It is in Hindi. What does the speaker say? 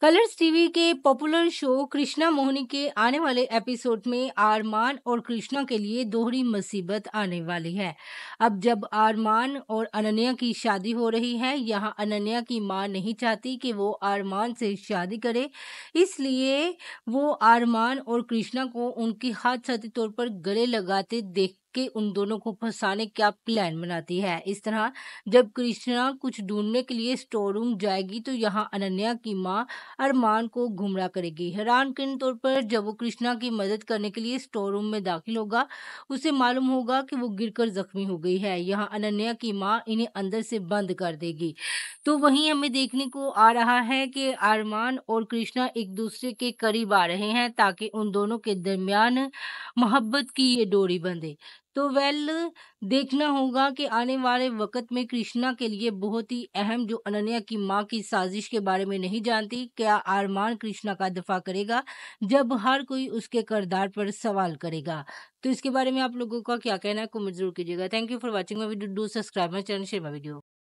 कलर्स टीवी के पॉपुलर शो कृष्णा मोहनी के आने वाले एपिसोड में आरमान और कृष्णा के लिए दोहरी मुसीबत आने वाली है अब जब आरमान और अनन्या की शादी हो रही है यहाँ अनन्या की माँ नहीं चाहती कि वो आरमान से शादी करे इसलिए वो आरमान और कृष्णा को उनकी हाथ साथी तौर पर गले लगाते देख के उन दोनों को फंसाने का प्लान बनाती है इस तरह जब कृष्णा कुछ ढूंढने के लिए स्टोर रूम जाएगी तो यहाँ अनन्या की माँ अरमान को गुमराह करेगी हैरान करने तौर पर जब वो कृष्णा की मदद करने के लिए स्टोर रूम में दाखिल होगा उसे मालूम होगा कि वो गिरकर जख्मी हो गई है यहाँ अनन्या की माँ इन्हें अंदर से बंद कर देगी तो वहीं हमें देखने को आ रहा है कि अरमान और कृष्णा एक दूसरे के करीब आ रहे हैं ताकि उन दोनों के दरमियान मोहब्बत की ये डोरी बंधे तो वेल देखना होगा कि आने वाले वक्त में कृष्णा के लिए बहुत ही अहम जो अनन्या की माँ की साजिश के बारे में नहीं जानती क्या आरमान कृष्णा का दफा करेगा जब हर कोई उसके करदार पर सवाल करेगा तो इसके बारे में आप लोगों का क्या कहना है कमेंट जरूर कीजिएगा thank you for watching my video do subscribe my channel share my video